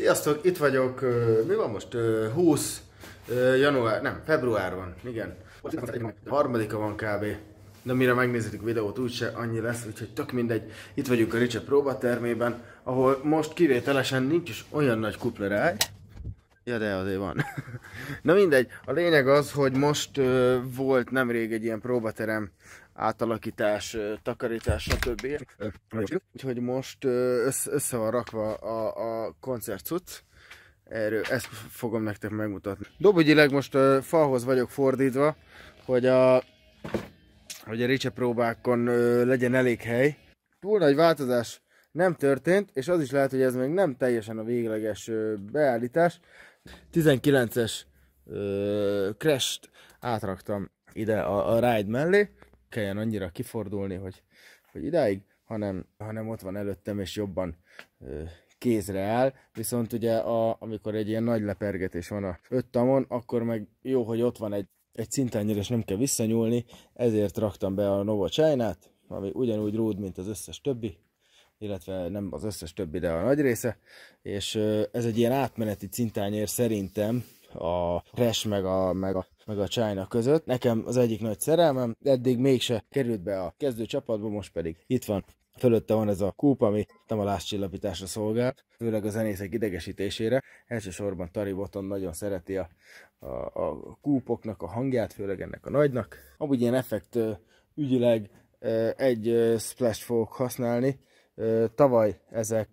Sziasztok, itt vagyok, mi van most? 20 január, nem, február van, igen. Harmadika van kb. De mire megnézitek videót, úgyse annyi lesz, úgyhogy tök mindegy. Itt vagyunk a Ricse próbatermében, ahol most kivételesen nincs is olyan nagy kupleráj. Ja, de azért van. Na mindegy, a lényeg az, hogy most ö, volt nemrég egy ilyen próbaterem, átalakítás, takarítás, stb. Úgyhogy most össze van rakva a, a cucc. Erről ezt fogom nektek megmutatni. Dobogyileg most falhoz vagyok fordítva, hogy a, hogy a Ricse próbákon legyen elég hely. Túl nagy változás nem történt, és az is lehet, hogy ez még nem teljesen a végleges beállítás. 19-es crash átraktam ide a, a ride mellé kelljen annyira kifordulni, hogy, hogy idáig, hanem, hanem ott van előttem, és jobban ö, kézre áll, viszont ugye a, amikor egy ilyen nagy lepergetés van a öt tamon, akkor meg jó, hogy ott van egy, egy szintányér, és nem kell visszanyúlni, ezért raktam be a Novo china ami ugyanúgy rúd, mint az összes többi, illetve nem az összes többi, de a nagy része, és ez egy ilyen átmeneti cintányér szerintem, a Crash meg a, meg a meg a China között. Nekem az egyik nagy szerelmem, eddig mégse került be a kezdő csapatba, most pedig itt van Fölötte van ez a kúp, ami nem a lázcsillapításra szolgál, főleg a zenészek idegesítésére. Elsősorban Tari Boton nagyon szereti a, a, a kúpoknak a hangját, főleg ennek a nagynak. Amúgy ilyen effekt ügyileg egy splash fogok használni. Tavaly ezek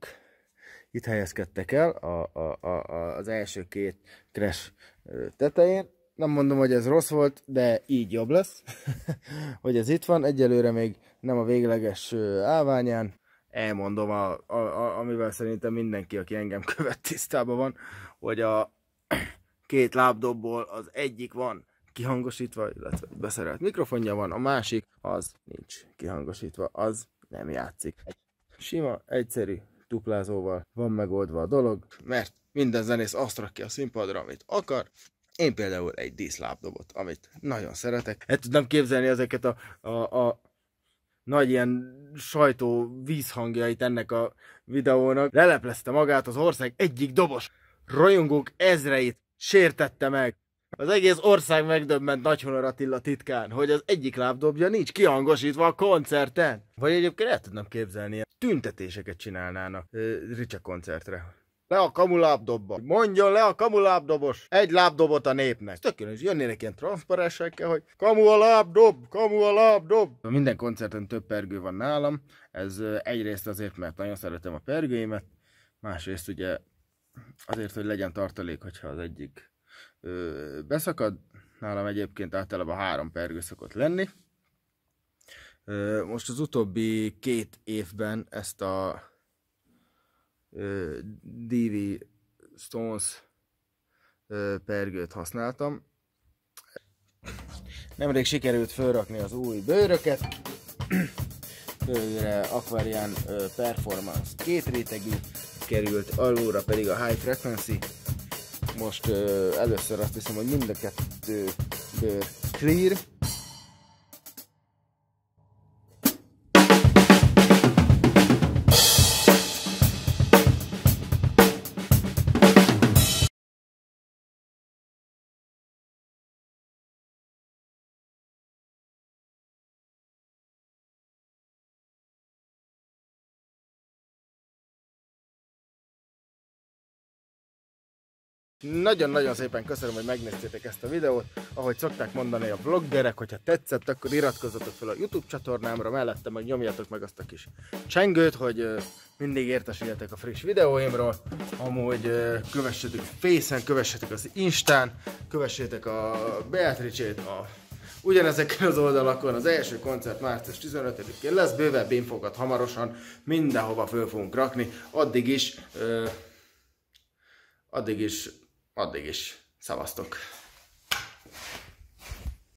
itt helyezkedtek el a, a, a, az első két crash tetején, nem mondom, hogy ez rossz volt, de így jobb lesz, hogy ez itt van. Egyelőre még nem a végleges állványán. Elmondom, a, a, a, amivel szerintem mindenki, aki engem követ, tisztában van, hogy a két lábdobból az egyik van kihangosítva, illetve beszerelt mikrofonja van, a másik az nincs kihangosítva, az nem játszik. Egy sima, egyszerű duplázóval van megoldva a dolog, mert minden zenész azt rakja a színpadra, amit akar, én például egy díszlábdobot, amit nagyon szeretek. El tudnám képzelni ezeket a, a, a nagy ilyen sajtó vízhangjait ennek a videónak. Leleplezte magát az ország egyik dobos. Rajongók ezreit sértette meg. Az egész ország megdöbbent Nagyhonor Attila titkán, hogy az egyik lábdobja nincs kihangosítva a koncerten. Vagy egyébként el tudnám képzelni, tüntetéseket csinálnának Ricsa koncertre. Le a kamulábdobba. Mondjon le a kamulábdobos. Egy lábdobot a népnek. Tökéletes, hogy jönnének ilyen transzparensekkel, hogy kamu a lábdob, kamu a lábdob. Minden koncerten több pergő van nálam. Ez egyrészt azért, mert nagyon szeretem a pergőimet, másrészt ugye azért, hogy legyen tartalék, hogyha az egyik ö, beszakad. Nálam egyébként általában három pergő szokott lenni. Ö, most az utóbbi két évben ezt a DV Stones pergőt használtam. Nemrég sikerült felrakni az új bőröket. Főre Aquarian Performance két rétegű került, alulra pedig a High Frequency. Most először azt hiszem, hogy mind a kettő bőr clear. Nagyon-nagyon szépen köszönöm, hogy megnéztétek ezt a videót. Ahogy szokták mondani a vloggerek, hogyha tetszett, akkor iratkozzatok fel a YouTube csatornámra, mellette meg nyomjatok meg azt a kis csengőt, hogy mindig értesüljetek a friss videóimról. Amúgy kövessetek Face-en, kövessetek az Instán, kövessétek a Beatrice-t, a ugyanezeken az oldalakon. Az első koncert március 15-én lesz, bővebb infokat hamarosan mindenhova föl fogunk rakni. Addig is, ö, addig is addig is szavaztok!